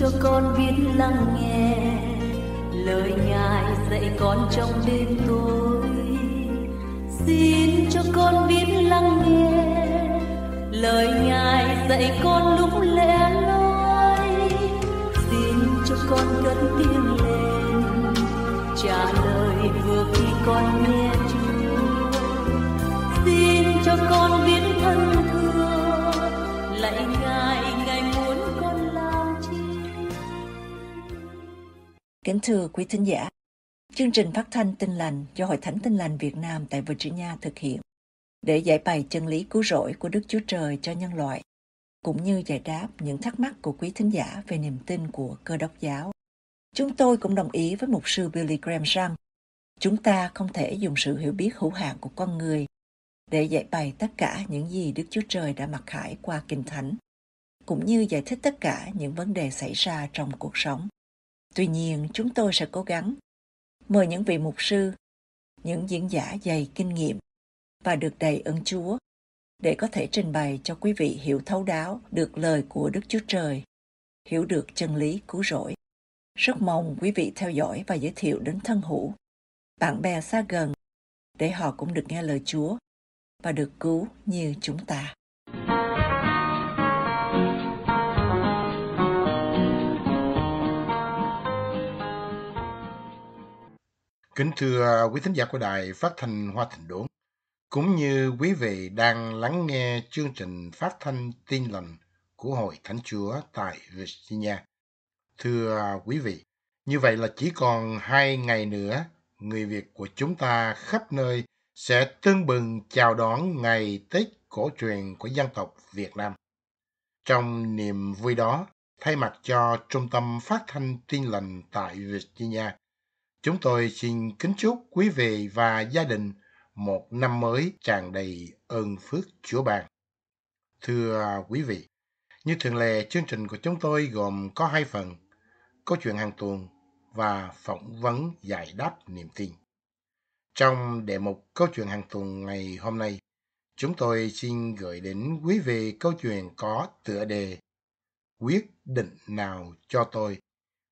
cho con biết lắng nghe lời ngài dạy con trong đêm tối xin cho con biết lắng nghe lời ngài dạy con lúc lẽ nói xin cho con cất tiếng lên trả lời vừa khi con nghe chúa xin cho con biết thân Kính thưa quý thính giả, chương trình phát thanh tin lành do Hội Thánh Tin lành Việt Nam tại Virginia thực hiện để giải bày chân lý cứu rỗi của Đức Chúa Trời cho nhân loại, cũng như giải đáp những thắc mắc của quý thính giả về niềm tin của cơ đốc giáo. Chúng tôi cũng đồng ý với mục sư Billy Graham rằng chúng ta không thể dùng sự hiểu biết hữu hạn của con người để giải bày tất cả những gì Đức Chúa Trời đã mặc khải qua Kinh Thánh, cũng như giải thích tất cả những vấn đề xảy ra trong cuộc sống Tuy nhiên, chúng tôi sẽ cố gắng mời những vị mục sư, những diễn giả dày kinh nghiệm và được đầy ơn Chúa để có thể trình bày cho quý vị hiểu thấu đáo được lời của Đức Chúa Trời, hiểu được chân lý cứu rỗi. Rất mong quý vị theo dõi và giới thiệu đến thân hữu, bạn bè xa gần để họ cũng được nghe lời Chúa và được cứu như chúng ta. Kính thưa à, quý thính giả của đài phát thanh Hoa Thịnh Đốn, cũng như quý vị đang lắng nghe chương trình phát thanh tin lành của Hội Thánh Chúa tại Virginia. Thưa à, quý vị, như vậy là chỉ còn hai ngày nữa, người Việt của chúng ta khắp nơi sẽ tương bừng chào đón ngày Tết cổ truyền của dân tộc Việt Nam. Trong niềm vui đó, thay mặt cho Trung tâm Phát thanh Tin lành tại Virginia – Chúng tôi xin kính chúc quý vị và gia đình một năm mới tràn đầy ơn phước Chúa ban Thưa quý vị, như thường lệ chương trình của chúng tôi gồm có hai phần, câu chuyện hàng tuần và phỏng vấn giải đáp niềm tin. Trong đề mục câu chuyện hàng tuần ngày hôm nay, chúng tôi xin gửi đến quý vị câu chuyện có tựa đề Quyết định nào cho tôi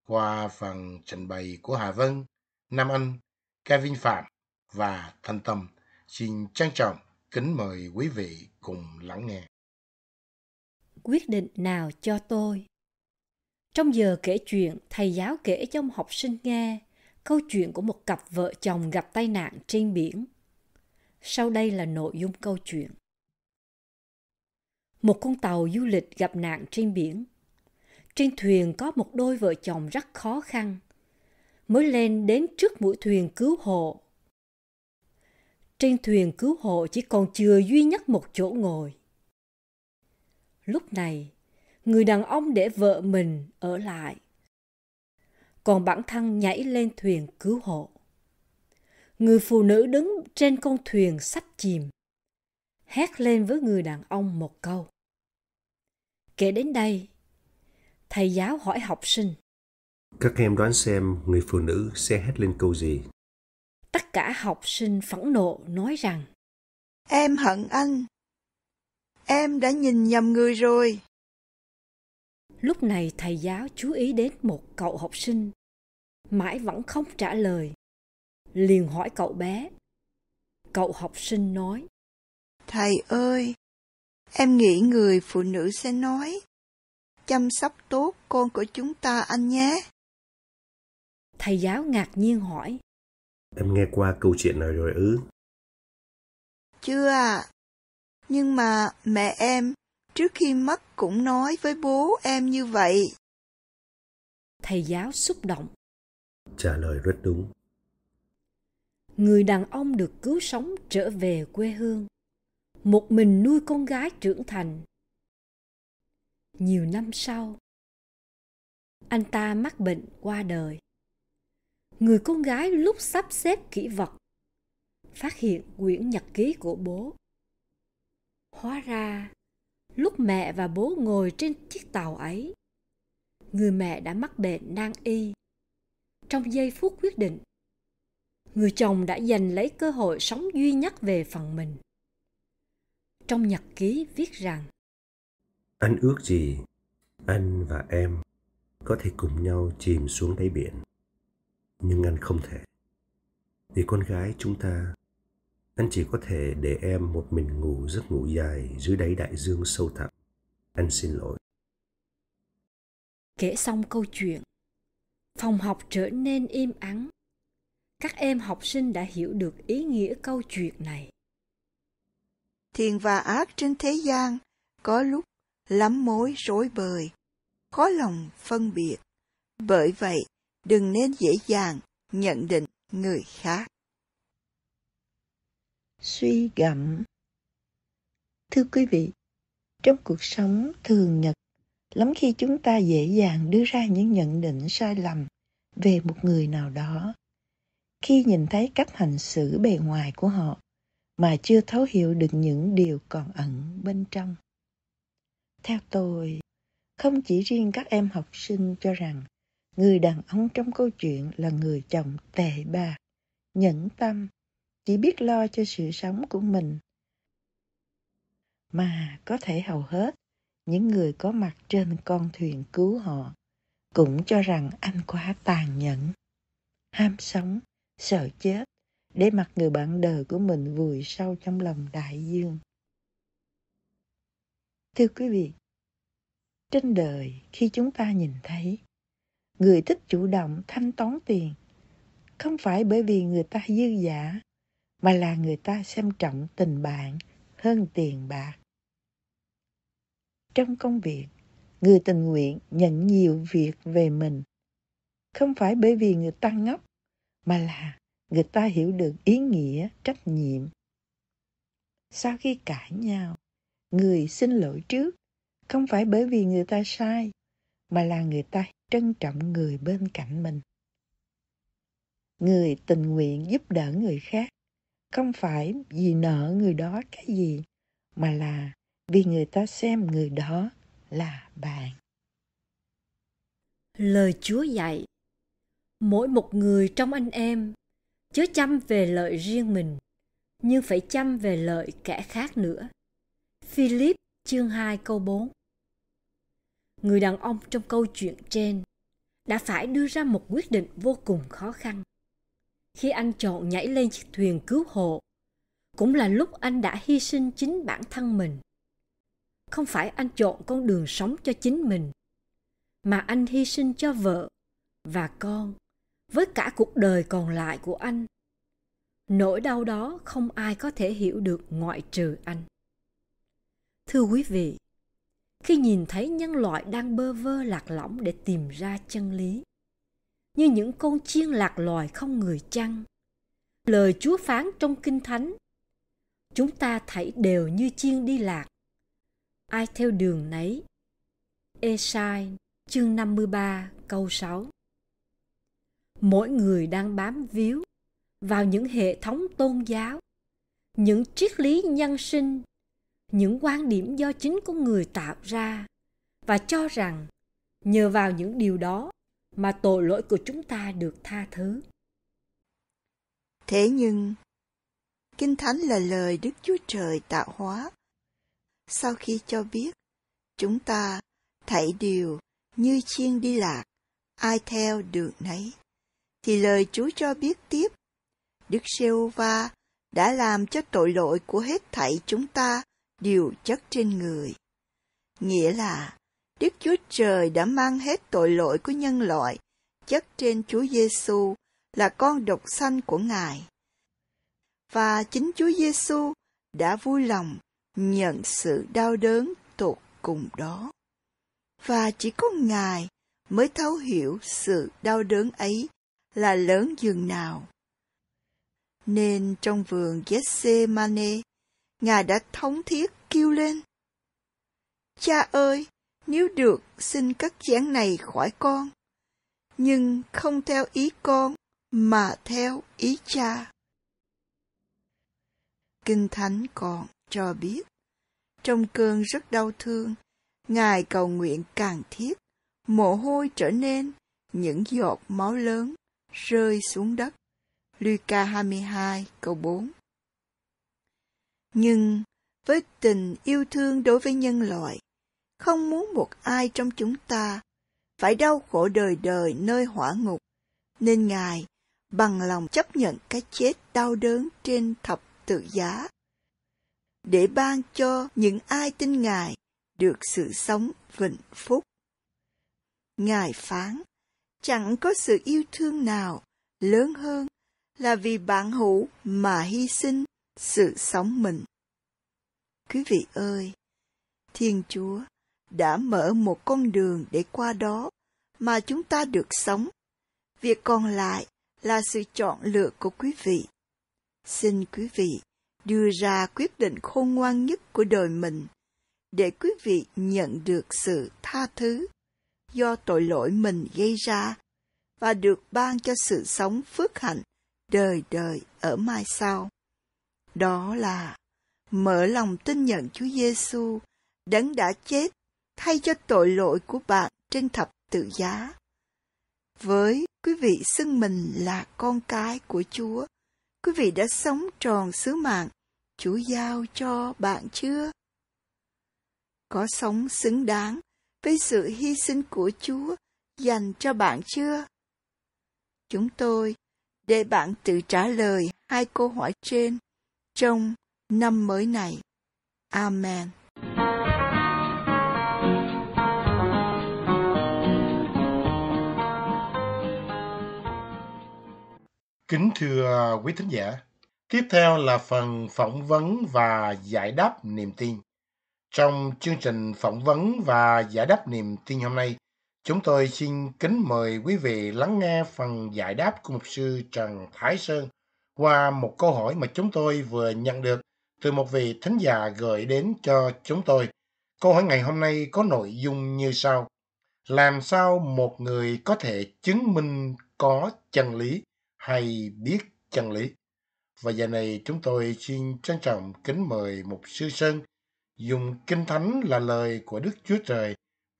qua phần trình bày của Hà Vân Nam Anh, Kevin Phạm và Thanh Tâm xin trang trọng kính mời quý vị cùng lắng nghe. Quyết định nào cho tôi? Trong giờ kể chuyện, thầy giáo kể cho một học sinh nghe câu chuyện của một cặp vợ chồng gặp tai nạn trên biển. Sau đây là nội dung câu chuyện. Một con tàu du lịch gặp nạn trên biển. Trên thuyền có một đôi vợ chồng rất khó khăn – mới lên đến trước mũi thuyền cứu hộ. Trên thuyền cứu hộ chỉ còn chưa duy nhất một chỗ ngồi. Lúc này, người đàn ông để vợ mình ở lại. Còn bản thân nhảy lên thuyền cứu hộ. Người phụ nữ đứng trên con thuyền sắp chìm. Hét lên với người đàn ông một câu. Kể đến đây, thầy giáo hỏi học sinh. Các em đoán xem người phụ nữ sẽ hét lên câu gì? Tất cả học sinh phẫn nộ nói rằng Em hận anh. Em đã nhìn nhầm người rồi. Lúc này thầy giáo chú ý đến một cậu học sinh. Mãi vẫn không trả lời. Liền hỏi cậu bé. Cậu học sinh nói. Thầy ơi, em nghĩ người phụ nữ sẽ nói. Chăm sóc tốt con của chúng ta anh nhé. Thầy giáo ngạc nhiên hỏi. Em nghe qua câu chuyện này rồi ư? Chưa À. Nhưng mà mẹ em trước khi mất cũng nói với bố em như vậy. Thầy giáo xúc động. Trả lời rất đúng. Người đàn ông được cứu sống trở về quê hương. Một mình nuôi con gái trưởng thành. Nhiều năm sau, anh ta mắc bệnh qua đời người con gái lúc sắp xếp kỹ vật phát hiện quyển nhật ký của bố hóa ra lúc mẹ và bố ngồi trên chiếc tàu ấy người mẹ đã mắc bệnh nan y trong giây phút quyết định người chồng đã giành lấy cơ hội sống duy nhất về phần mình trong nhật ký viết rằng anh ước gì anh và em có thể cùng nhau chìm xuống đáy biển nhưng anh không thể vì con gái chúng ta anh chỉ có thể để em một mình ngủ giấc ngủ dài dưới đáy đại dương sâu thẳm anh xin lỗi kể xong câu chuyện phòng học trở nên im ắng các em học sinh đã hiểu được ý nghĩa câu chuyện này thiện và ác trên thế gian có lúc lắm mối rối bời khó lòng phân biệt bởi vậy đừng nên dễ dàng nhận định người khác suy gẫm thưa quý vị trong cuộc sống thường nhật lắm khi chúng ta dễ dàng đưa ra những nhận định sai lầm về một người nào đó khi nhìn thấy cách hành xử bề ngoài của họ mà chưa thấu hiểu được những điều còn ẩn bên trong theo tôi không chỉ riêng các em học sinh cho rằng Người đàn ông trong câu chuyện là người chồng tệ bạc, nhẫn tâm, chỉ biết lo cho sự sống của mình. Mà có thể hầu hết, những người có mặt trên con thuyền cứu họ cũng cho rằng anh quá tàn nhẫn, ham sống, sợ chết, để mặc người bạn đời của mình vùi sâu trong lòng đại dương. Thưa quý vị, trên đời khi chúng ta nhìn thấy người thích chủ động thanh toán tiền không phải bởi vì người ta dư giả mà là người ta xem trọng tình bạn hơn tiền bạc trong công việc người tình nguyện nhận nhiều việc về mình không phải bởi vì người ta ngốc mà là người ta hiểu được ý nghĩa trách nhiệm sau khi cãi nhau người xin lỗi trước không phải bởi vì người ta sai mà là người ta trân trọng người bên cạnh mình người tình nguyện giúp đỡ người khác không phải vì nợ người đó cái gì mà là vì người ta xem người đó là bạn lời chúa dạy mỗi một người trong anh em chớ chăm về lợi riêng mình nhưng phải chăm về lợi kẻ khác nữa Philip chương 2 câu 4 người đàn ông trong câu chuyện trên đã phải đưa ra một quyết định vô cùng khó khăn. Khi anh chọn nhảy lên chiếc thuyền cứu hộ, cũng là lúc anh đã hy sinh chính bản thân mình. Không phải anh chọn con đường sống cho chính mình, mà anh hy sinh cho vợ và con với cả cuộc đời còn lại của anh. Nỗi đau đó không ai có thể hiểu được ngoại trừ anh. Thưa quý vị, khi nhìn thấy nhân loại đang bơ vơ lạc lõng để tìm ra chân lý như những con chiên lạc loài không người chăn lời chúa phán trong kinh thánh chúng ta thảy đều như chiên đi lạc ai theo đường nấy Esai chương 53 câu 6 Mỗi người đang bám víu vào những hệ thống tôn giáo, những triết lý nhân sinh những quan điểm do chính con người tạo ra và cho rằng nhờ vào những điều đó mà tội lỗi của chúng ta được tha thứ. Thế nhưng, Kinh Thánh là lời Đức Chúa Trời tạo hóa. Sau khi cho biết, chúng ta thảy điều như chiên đi lạc, ai theo được nấy. Thì lời Chúa cho biết tiếp, Đức Sêu-va đã làm cho tội lỗi của hết thảy chúng ta điều chất trên người. Nghĩa là, Đức Chúa Trời đã mang hết tội lỗi của nhân loại chất trên Chúa Giêsu là con độc sanh của Ngài. Và chính Chúa Giêsu đã vui lòng nhận sự đau đớn tột cùng đó. Và chỉ có Ngài mới thấu hiểu sự đau đớn ấy là lớn dường nào. Nên trong vườn Gethsemane, Ngài đã thống thiết kêu lên. Cha ơi, nếu được xin cắt chén này khỏi con, nhưng không theo ý con mà theo ý cha. Kinh Thánh còn cho biết, trong cơn rất đau thương, Ngài cầu nguyện càng thiết, mồ hôi trở nên những giọt máu lớn rơi xuống đất. Luca 22 câu 4 nhưng với tình yêu thương đối với nhân loại không muốn một ai trong chúng ta phải đau khổ đời đời nơi hỏa ngục nên ngài bằng lòng chấp nhận cái chết đau đớn trên thập tự giá để ban cho những ai tin ngài được sự sống vĩnh phúc ngài phán chẳng có sự yêu thương nào lớn hơn là vì bạn hữu mà hy sinh sự sống mình quý vị ơi thiên chúa đã mở một con đường để qua đó mà chúng ta được sống việc còn lại là sự chọn lựa của quý vị xin quý vị đưa ra quyết định khôn ngoan nhất của đời mình để quý vị nhận được sự tha thứ do tội lỗi mình gây ra và được ban cho sự sống phước hạnh đời đời ở mai sau đó là mở lòng tin nhận Chúa Giêsu đấng đã chết thay cho tội lỗi của bạn trên thập tự giá. Với quý vị xưng mình là con cái của Chúa, quý vị đã sống tròn sứ mạng Chúa giao cho bạn chưa? Có sống xứng đáng với sự hy sinh của Chúa dành cho bạn chưa? Chúng tôi để bạn tự trả lời hai câu hỏi trên trong năm mới này. Amen. Kính thưa quý thính giả, tiếp theo là phần phỏng vấn và giải đáp niềm tin. Trong chương trình phỏng vấn và giải đáp niềm tin hôm nay, chúng tôi xin kính mời quý vị lắng nghe phần giải đáp của mục sư Trần Thái Sơn qua một câu hỏi mà chúng tôi vừa nhận được từ một vị thính giả gửi đến cho chúng tôi. Câu hỏi ngày hôm nay có nội dung như sau. Làm sao một người có thể chứng minh có chân lý hay biết chân lý? Và giờ này chúng tôi xin trân trọng kính mời một Sư Sơn dùng Kinh Thánh là lời của Đức Chúa Trời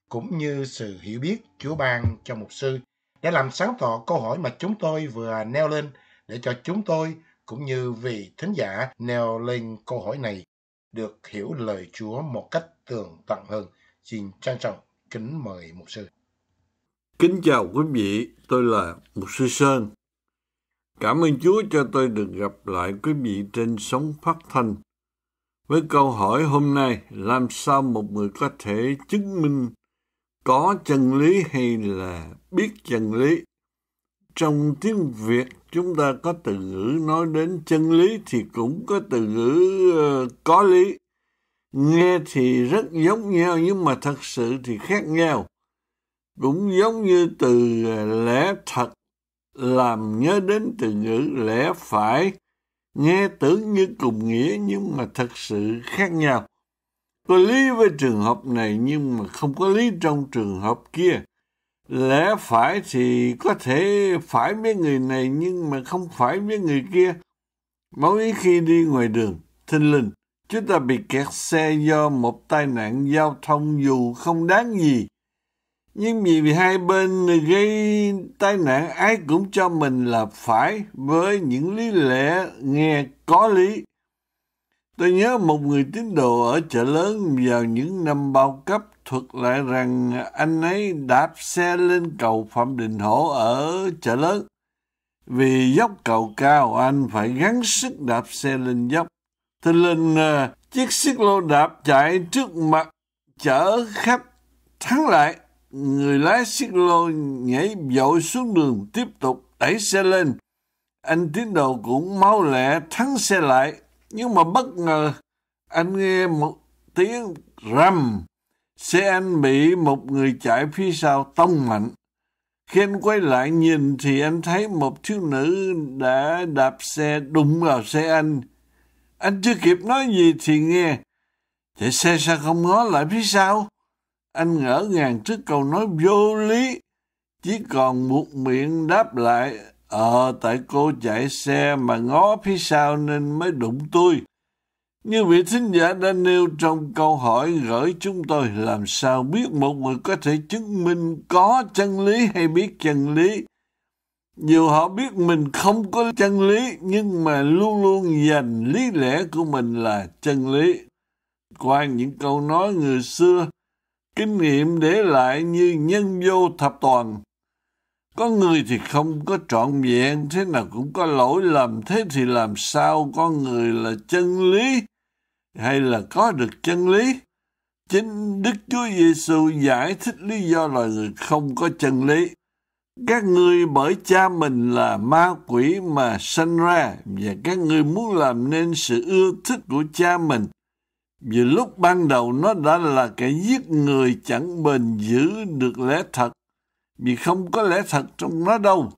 cũng như sự hiểu biết Chúa ban cho một Sư để làm sáng tỏ câu hỏi mà chúng tôi vừa nêu lên – để cho chúng tôi cũng như vị thính giả nêu lên câu hỏi này được hiểu lời Chúa một cách tường tận hơn. Xin trân trọng kính mời mục sư. Kính chào quý vị, tôi là mục sư Sơn. Cảm ơn Chúa cho tôi được gặp lại quý vị trên sóng phát thanh. Với câu hỏi hôm nay, làm sao một người có thể chứng minh có chân lý hay là biết chân lý? Trong tiếng Việt chúng ta có từ ngữ nói đến chân lý thì cũng có từ ngữ uh, có lý nghe thì rất giống nhau nhưng mà thật sự thì khác nhau cũng giống như từ ờ, lẽ thật làm nhớ đến từ ngữ lẽ phải nghe tưởng như cùng nghĩa nhưng mà thật sự khác nhau có lý với trường hợp này nhưng mà không có lý trong trường hợp kia lẽ phải thì có thể phải với người này nhưng mà không phải với người kia mỗi khi đi ngoài đường thình lình chúng ta bị kẹt xe do một tai nạn giao thông dù không đáng gì nhưng vì, vì hai bên gây tai nạn ai cũng cho mình là phải với những lý lẽ nghe có lý tôi nhớ một người tín đồ ở chợ lớn vào những năm bao cấp thuật lại rằng anh ấy đạp xe lên cầu Phạm Đình Hổ ở chợ lớn. Vì dốc cầu cao anh phải gắng sức đạp xe lên dốc. Thì lên à, chiếc xích lô đạp chạy trước mặt chở khách thắng lại. Người lái xích lô nhảy dội xuống đường tiếp tục đẩy xe lên. Anh tiến đầu cũng mau lẹ thắng xe lại. Nhưng mà bất ngờ anh nghe một tiếng rầm xe anh bị một người chạy phía sau tông mạnh. Khi anh quay lại nhìn thì anh thấy một thiếu nữ đã đạp xe đụng vào xe anh. Anh chưa kịp nói gì thì nghe. Chạy xe sao không ngó lại phía sau? Anh ngỡ ngàng trước câu nói vô lý. Chỉ còn một miệng đáp lại. Ờ, tại cô chạy xe mà ngó phía sau nên mới đụng tôi. Như vị thính giả đã nêu trong câu hỏi gửi chúng tôi làm sao biết một người có thể chứng minh có chân lý hay biết chân lý. Dù họ biết mình không có chân lý nhưng mà luôn luôn dành lý lẽ của mình là chân lý. Qua những câu nói người xưa, kinh nghiệm để lại như nhân vô thập toàn, có người thì không có trọn vẹn, thế nào cũng có lỗi lầm, thế thì làm sao có người là chân lý hay là có được chân lý? Chính Đức Chúa Giêsu giải thích lý do loài người không có chân lý. Các ngươi bởi cha mình là ma quỷ mà sanh ra và các ngươi muốn làm nên sự ưa thích của cha mình. Vì lúc ban đầu nó đã là kẻ giết người chẳng bền giữ được lẽ thật vì không có lẽ thật trong nó đâu.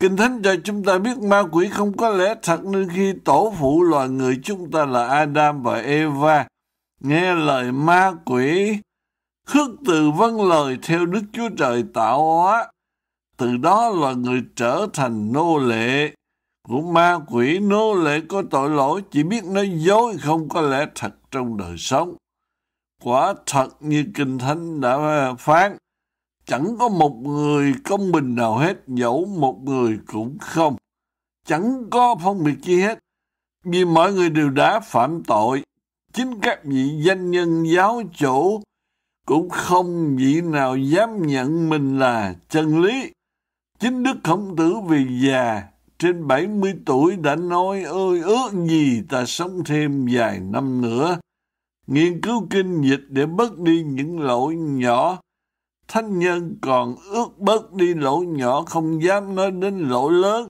Kinh Thánh cho chúng ta biết ma quỷ không có lẽ thật nên khi tổ phụ loài người chúng ta là Adam và Eva nghe lời ma quỷ khước từ vâng lời theo Đức Chúa Trời tạo hóa. Từ đó loài người trở thành nô lệ của ma quỷ nô lệ có tội lỗi chỉ biết nói dối không có lẽ thật trong đời sống. Quả thật như Kinh Thánh đã phán Chẳng có một người công bình nào hết, dẫu một người cũng không. Chẳng có phân biệt chi hết, vì mọi người đều đã phạm tội. Chính các vị danh nhân giáo chủ cũng không vị nào dám nhận mình là chân lý. Chính Đức Khổng Tử vì già trên 70 tuổi đã nói ơi ước gì ta sống thêm vài năm nữa. Nghiên cứu kinh dịch để bớt đi những lỗi nhỏ thánh nhân còn ước bớt đi lỗi nhỏ không dám nói đến lỗi lớn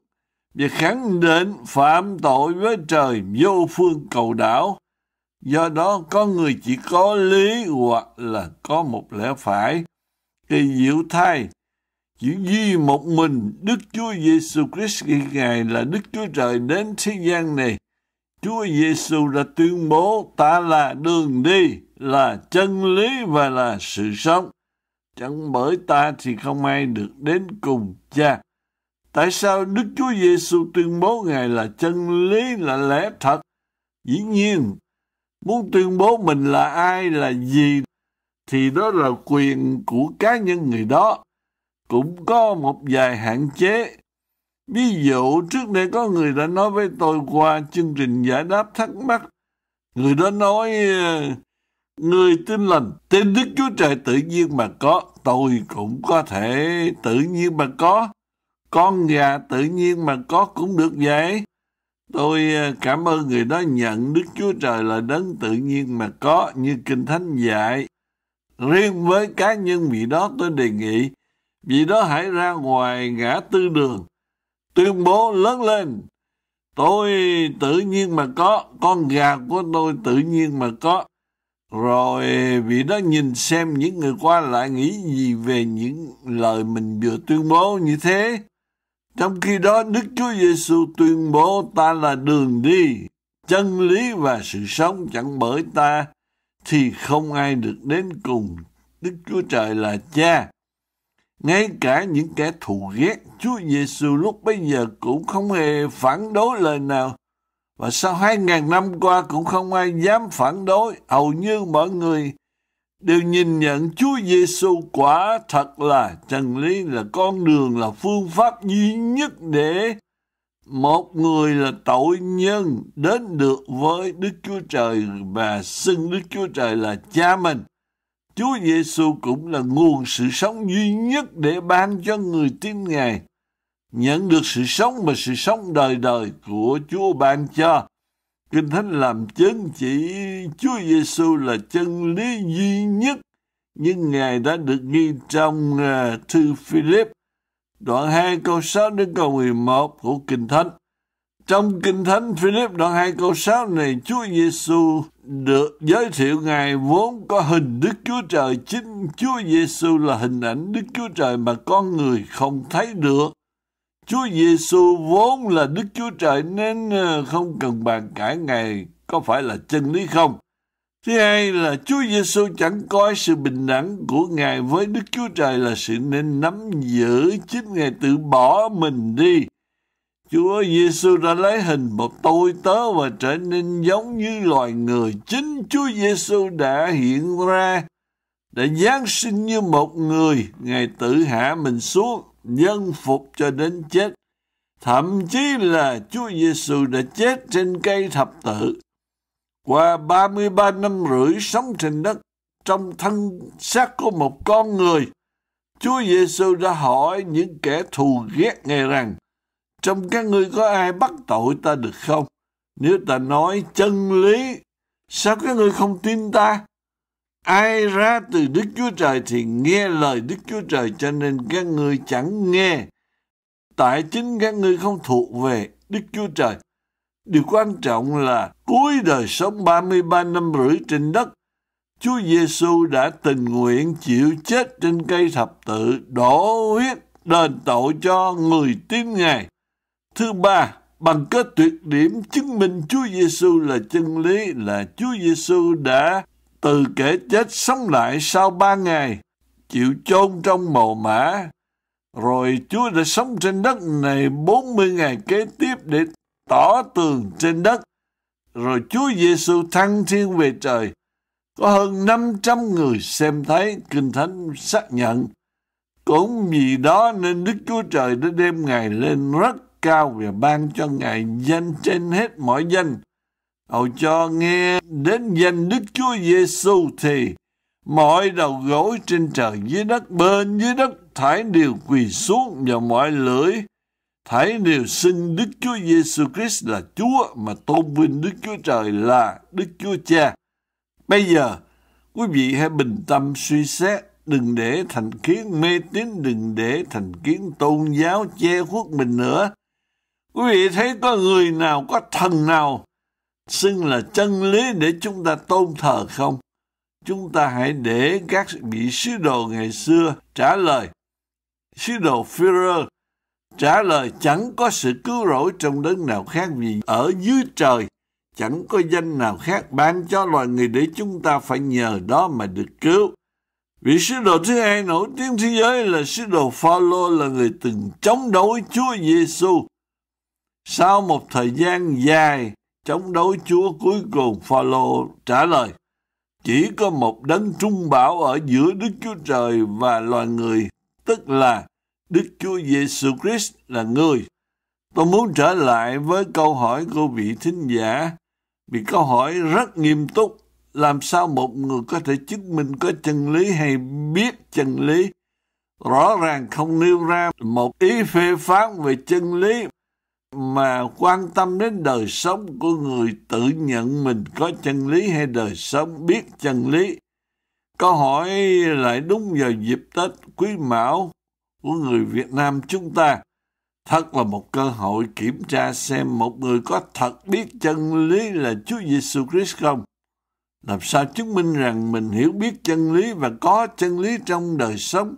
và khẳng định phạm tội với trời vô phương cầu đảo. Do đó có người chỉ có lý hoặc là có một lẽ phải. Kỳ diệu thay, chỉ duy một mình Đức Chúa Giêsu Christ Ngài là Đức Chúa Trời đến thế gian này. Chúa Giêsu đã tuyên bố ta là đường đi, là chân lý và là sự sống chẳng bởi ta thì không ai được đến cùng cha. Tại sao Đức Chúa Giêsu tuyên bố Ngài là chân lý, là lẽ thật? Dĩ nhiên, muốn tuyên bố mình là ai, là gì, thì đó là quyền của cá nhân người đó. Cũng có một vài hạn chế. Ví dụ, trước đây có người đã nói với tôi qua chương trình giải đáp thắc mắc. Người đó nói Người tin lành, tin Đức Chúa Trời tự nhiên mà có, tôi cũng có thể tự nhiên mà có. Con gà tự nhiên mà có cũng được vậy. Tôi ờ, cảm ơn người đó nhận Đức Chúa Trời là đấng tự nhiên mà có như Kinh Thánh dạy. Riêng với cá nhân vị đó tôi đề nghị, vị đó hãy ra ngoài ngã tư đường, tuyên bố lớn lên. Tôi tự nhiên mà có, con gà của tôi tự nhiên mà có rồi vị đó nhìn xem những người qua lại nghĩ gì về những lời mình vừa tuyên bố như thế. Trong khi đó Đức Chúa Giêsu tuyên bố ta là đường đi, chân lý và sự sống chẳng bởi ta thì không ai được đến cùng Đức Chúa Trời là cha. Ngay cả những kẻ thù ghét Chúa Giêsu lúc bấy giờ cũng không hề phản đối lời nào và sau hai ngàn năm qua cũng không ai dám phản đối, hầu như mọi người đều nhìn nhận Chúa Giêsu quả thật là chân lý là con đường là phương pháp duy nhất để một người là tội nhân đến được với Đức Chúa Trời và xưng Đức Chúa Trời là cha mình. Chúa Giêsu cũng là nguồn sự sống duy nhất để ban cho người tin Ngài nhận được sự sống và sự sống đời đời của Chúa ban cho. Kinh Thánh làm chứng chỉ Chúa Giêsu là chân lý duy nhất nhưng Ngài đã được ghi trong à, thư Philip đoạn 2 câu 6 đến câu 11 của Kinh Thánh. Trong Kinh Thánh Philip đoạn 2 câu 6 này Chúa Giêsu được giới thiệu Ngài vốn có hình Đức Chúa Trời chính Chúa Giêsu là hình ảnh Đức Chúa Trời mà con người không thấy được Chúa Giêsu vốn là Đức Chúa Trời nên ờ, không cần bàn cãi Ngài có phải là chân lý không. Thứ hai là Chúa Giêsu chẳng coi sự bình đẳng của Ngài với Đức Chúa Trời là sự nên nắm giữ chính Ngài tự bỏ mình đi. Chúa Giêsu đã lấy hình một tôi tớ và trở nên giống như loài người. Chính Chúa Giêsu đã hiện ra, đã giáng sinh như một người, Ngài tự hạ mình xuống nhân phục cho đến chết. Thậm chí là Chúa Giêsu đã chết trên cây thập tự. Qua 33 năm rưỡi sống trên đất trong thân xác của một con người, Chúa Giêsu đã hỏi những kẻ thù ghét Ngài rằng, trong các ngươi có ai bắt tội ta được không? Nếu ta nói chân lý, sao các ngươi không tin ta? ai ra từ Đức Chúa Trời thì nghe lời Đức Chúa Trời cho nên các ngươi chẳng nghe. Tại chính các ngươi không thuộc về Đức Chúa Trời. Điều quan trọng là cuối đời sống 33 năm rưỡi trên đất, Chúa Giêsu đã tình nguyện chịu chết trên cây thập tự, đổ huyết đền tội cho người tin Ngài. Thứ ba, bằng kết tuyệt điểm chứng minh Chúa Giêsu là chân lý là Chúa Giêsu đã từ kẻ chết sống lại sau ba ngày, chịu chôn trong mồ mã. Rồi Chúa đã sống trên đất này 40 ngày kế tiếp để tỏ tường trên đất. Rồi Chúa Giêsu thăng thiên về trời. Có hơn 500 người xem thấy Kinh Thánh xác nhận. Cũng vì đó nên Đức Chúa Trời đã đem Ngài lên rất cao và ban cho Ngài danh trên hết mọi danh Hầu cho nghe đến danh Đức Chúa Giêsu thì mọi đầu gối trên trời dưới đất bên dưới đất thải đều quỳ xuống và mọi lưỡi thải đều xưng Đức Chúa Giêsu Christ là Chúa mà tôn vinh Đức Chúa Trời là Đức Chúa Cha. Bây giờ quý vị hãy bình tâm suy xét đừng để thành kiến mê tín đừng để thành kiến tôn giáo che khuất mình nữa quý vị thấy có người nào có thần nào xưng là chân lý để chúng ta tôn thờ không? Chúng ta hãy để các vị sứ đồ ngày xưa trả lời. Sứ đồ Führer trả lời chẳng có sự cứu rỗi trong đấng nào khác vì ở dưới trời chẳng có danh nào khác ban cho loài người để chúng ta phải nhờ đó mà được cứu. Vị sứ đồ thứ hai nổi tiếng thế giới là sứ đồ Phaolô là người từng chống đối Chúa Giêsu. Sau một thời gian dài chống đối Chúa cuối cùng Phaolô trả lời chỉ có một đấng trung bảo ở giữa Đức Chúa Trời và loài người, tức là Đức Chúa Giêsu Christ là người. Tôi muốn trở lại với câu hỏi của vị thính giả, vì câu hỏi rất nghiêm túc. Làm sao một người có thể chứng minh có chân lý hay biết chân lý? Rõ ràng không nêu ra một ý phê phán về chân lý mà quan tâm đến đời sống của người tự nhận mình có chân lý hay đời sống biết chân lý. Câu hỏi lại đúng vào dịp Tết quý mão của người Việt Nam chúng ta. Thật là một cơ hội kiểm tra xem một người có thật biết chân lý là Chúa Giêsu Christ không. Làm sao chứng minh rằng mình hiểu biết chân lý và có chân lý trong đời sống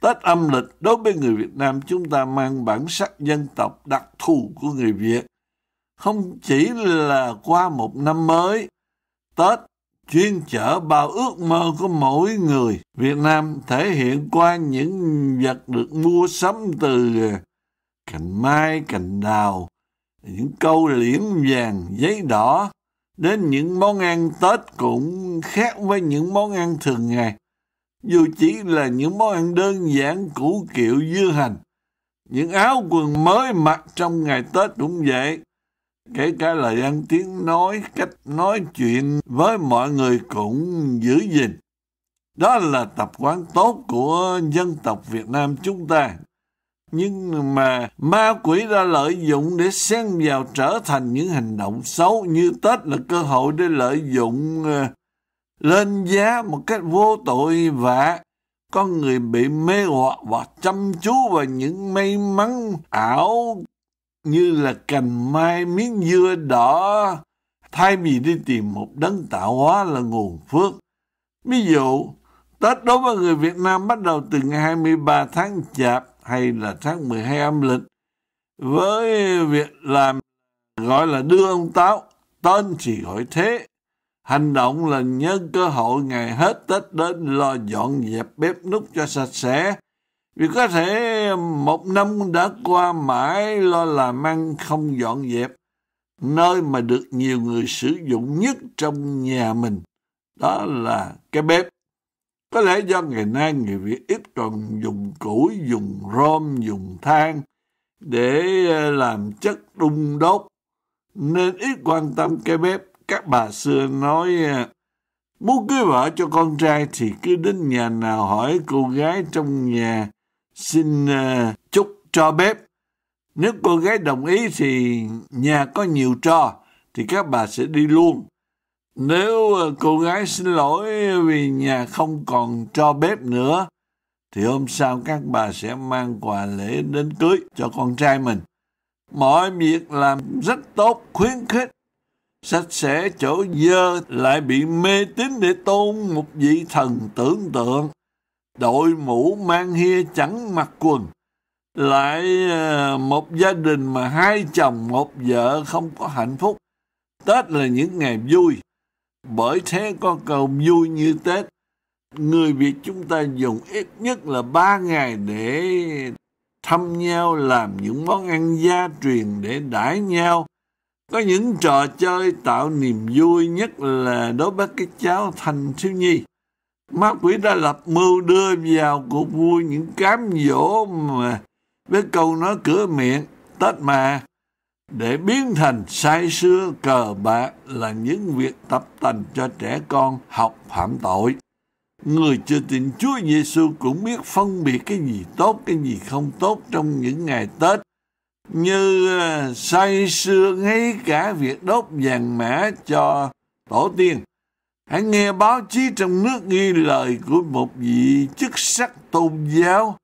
Tết âm lịch đối với người Việt Nam chúng ta mang bản sắc dân tộc đặc thù của người Việt. Không chỉ là qua một năm mới, Tết chuyên chở bao ước mơ của mỗi người Việt Nam thể hiện qua những vật được mua sắm từ cành mai, cành đào, những câu liễm vàng, giấy đỏ, đến những món ăn Tết cũng khác với những món ăn thường ngày dù chỉ là những món ăn đơn giản củ kiệu dưa hành. Những áo quần mới mặc trong ngày Tết cũng vậy. Kể cả lời ăn tiếng nói, cách nói chuyện với mọi người cũng giữ gìn. Đó là tập quán tốt của dân tộc Việt Nam chúng ta. Nhưng mà ma quỷ đã lợi dụng để xen vào trở thành những hành động xấu như Tết là cơ hội để lợi dụng ờ, lên giá một cách vô tội vạ con người bị mê hoặc và chăm chú vào những may mắn ảo như là cành mai miếng dưa đỏ thay vì đi tìm một đấng tạo hóa là nguồn phước. Ví dụ, Tết đối với người Việt Nam bắt đầu từ ngày 23 tháng Chạp hay là tháng 12 âm lịch với việc làm gọi là đưa ông Táo, tên chỉ gọi thế. Hành động là nhân cơ hội ngày hết Tết đến lo dọn dẹp bếp nút cho sạch sẽ. Vì có thể một năm đã qua mãi lo làm ăn không dọn dẹp. Nơi mà được nhiều người sử dụng nhất trong nhà mình đó là cái bếp. Có lẽ do ngày nay người Việt ít còn dùng củi, dùng rơm, dùng than để ờ, làm chất đun đốt nên ít quan tâm cái bếp các bà xưa nói à, muốn cưới vợ cho con trai thì cứ đến nhà nào hỏi cô gái trong nhà xin uh, chút cho bếp nếu cô gái đồng ý thì nhà có nhiều trò thì các bà sẽ đi luôn nếu à, cô gái xin lỗi vì nhà không còn cho bếp nữa thì hôm sau các bà sẽ mang quà lễ đến cưới cho con trai mình mọi việc làm rất tốt khuyến khích sạch sẽ chỗ dơ lại bị mê tín để tôn một vị thần tưởng tượng đội mũ mang hia chẳng mặc quần lại ờ, một gia đình mà hai chồng một vợ không có hạnh phúc tết là những ngày vui bởi thế con cầu vui như tết người việt chúng ta dùng ít nhất là ba ngày để thăm nhau làm những món ăn gia truyền để đãi nhau có những trò chơi tạo niềm vui nhất là đối với cái cháu thành thiếu nhi ma quỷ đã lập mưu đưa vào cuộc vui những cám dỗ mà với câu nói cửa miệng tết mà để biến thành say sưa cờ bạc là những việc tập tành cho trẻ con học phạm tội người chưa tin Chúa Giêsu cũng biết phân biệt cái gì tốt cái gì không tốt trong những ngày Tết như ờ, say sưa ngay cả việc đốt vàng mã cho tổ tiên. Hãy nghe báo chí trong nước ghi lời của một vị chức sắc tôn giáo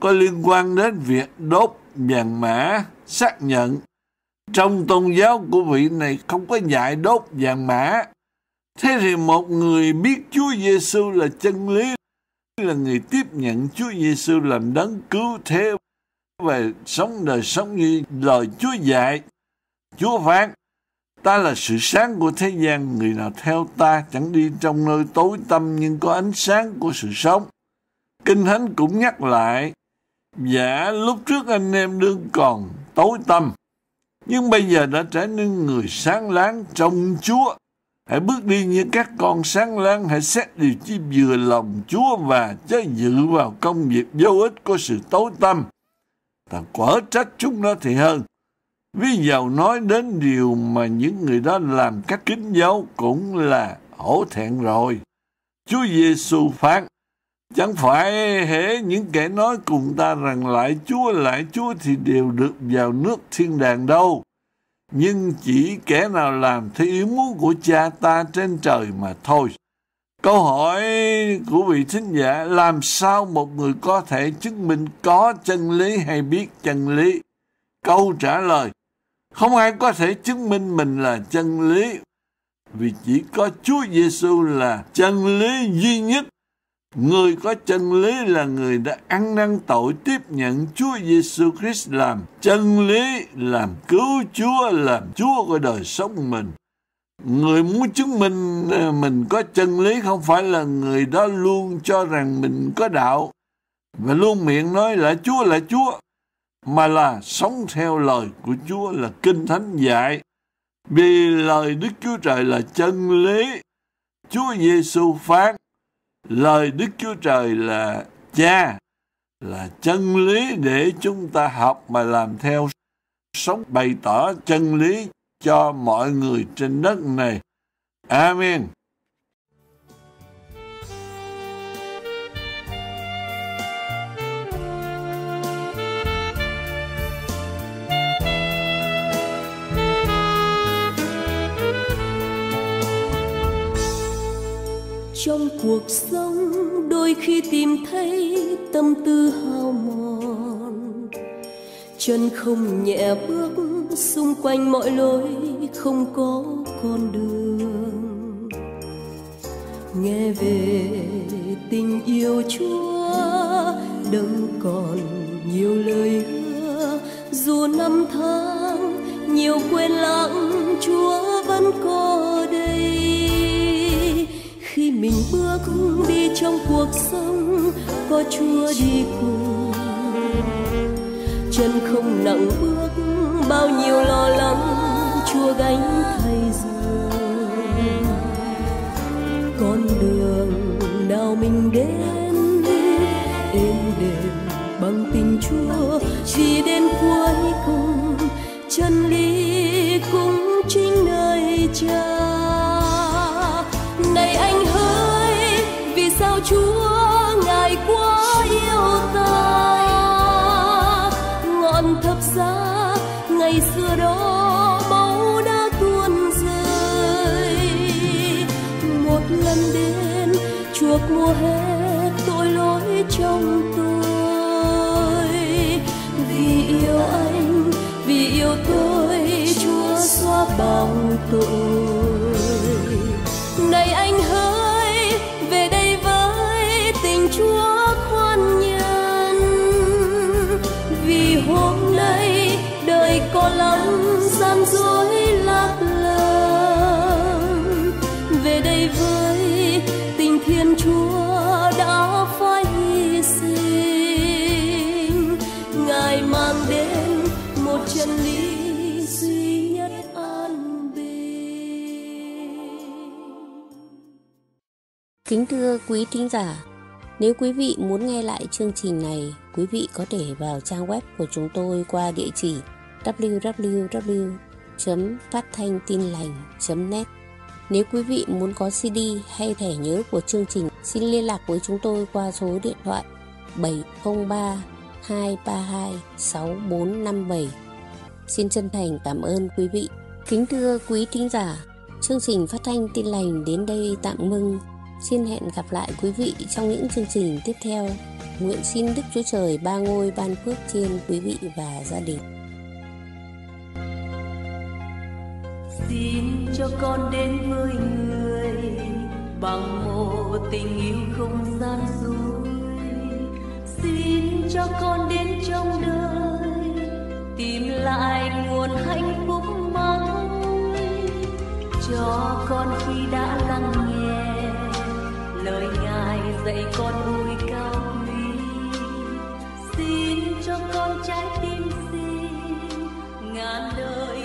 có liên quan đến việc đốt vàng mã xác nhận trong tôn giáo của vị này không có dạy đốt vàng mã. Thế thì một người biết Chúa Giêsu là chân lý là người tiếp nhận Chúa Giêsu làm đấng cứu thế về sống đời sống như lời Chúa dạy. Chúa phán, ta là sự sáng của thế gian, người nào theo ta chẳng đi trong nơi tối tăm nhưng có ánh sáng của sự sống. Kinh Thánh cũng nhắc lại, giả lúc trước anh em đương còn tối tăm, nhưng bây giờ đã trở nên người sáng láng trong Chúa. Hãy bước đi như các con sáng láng, hãy xét điều chi vừa lòng Chúa và chớ dự vào công việc vô ích của sự tối tăm và quở trách chúng nó thì hơn. Ví dầu nói đến điều mà những người đó làm các kính dấu cũng là hổ thẹn rồi. Chúa Giêsu phán, chẳng phải hễ những kẻ nói cùng ta rằng lại Chúa lại Chúa thì đều được vào nước thiên đàng đâu. Nhưng chỉ kẻ nào làm theo ý muốn của cha ta trên trời mà thôi. Câu hỏi của vị thính giả làm sao một người có thể chứng minh có chân lý hay biết chân lý? Câu trả lời không ai có thể chứng minh mình là chân lý vì chỉ có Chúa Giêsu là chân lý duy nhất. Người có chân lý là người đã ăn năn tội tiếp nhận Chúa Giêsu Christ làm chân lý, làm cứu Chúa, làm Chúa của đời sống mình người muốn chứng minh ờ, mình có chân lý không phải là người đó luôn cho rằng mình có đạo và luôn miệng nói là chúa là chúa mà là sống theo lời của chúa là kinh thánh dạy vì lời đức chúa trời là chân lý chúa giêsu phán lời đức chúa trời là cha là chân lý để chúng ta học mà làm theo sống bày tỏ chân lý cho mọi người trên đất này. Amen. trong cuộc sống đôi khi tìm thấy tâm tư hao mòn chân không nhẹ bước xung quanh mọi lối không có con đường nghe về tình yêu chúa đâu còn nhiều lời hứa dù năm tháng nhiều quên lãng chúa vẫn có đây khi mình bước đi trong cuộc sống có chúa đi cùng chân không nặng bước bao nhiêu lo lắng chúa gánh thay dương con đường nào mình đến êm đềm bằng tình chúa chỉ đến cuối cùng chân lý cũng chính nơi cha này anh hỡi vì sao chúa được mua hết tội lỗi trong tôi vì yêu anh vì yêu tôi chúa xóa bao tội này anh hỡi về đây với tình chúa khoan nhân vì hôm nay đời có lắm Kính thưa quý thính giả, nếu quý vị muốn nghe lại chương trình này, quý vị có thể vào trang web của chúng tôi qua địa chỉ www.phát thanh tin lành.net. Nếu quý vị muốn có CD hay thẻ nhớ của chương trình, xin liên lạc với chúng tôi qua số điện thoại 703 232 6457. Xin chân thành cảm ơn quý vị. Kính thưa quý thính giả, chương trình phát thanh tin lành đến đây tạm ngưng Xin hẹn gặp lại quý vị trong những chương trình tiếp theo. Nguyện xin Đức Chúa Trời ba ngôi ban phước trên quý vị và gia đình. Xin cho con đến với người bằng một tình yêu không gian dối. Xin cho con đến trong đời tìm lại nguồn hạnh phúc mang cho con khi đã lặng dậy con ôi cao quý xin cho con trái tim xin ngàn đời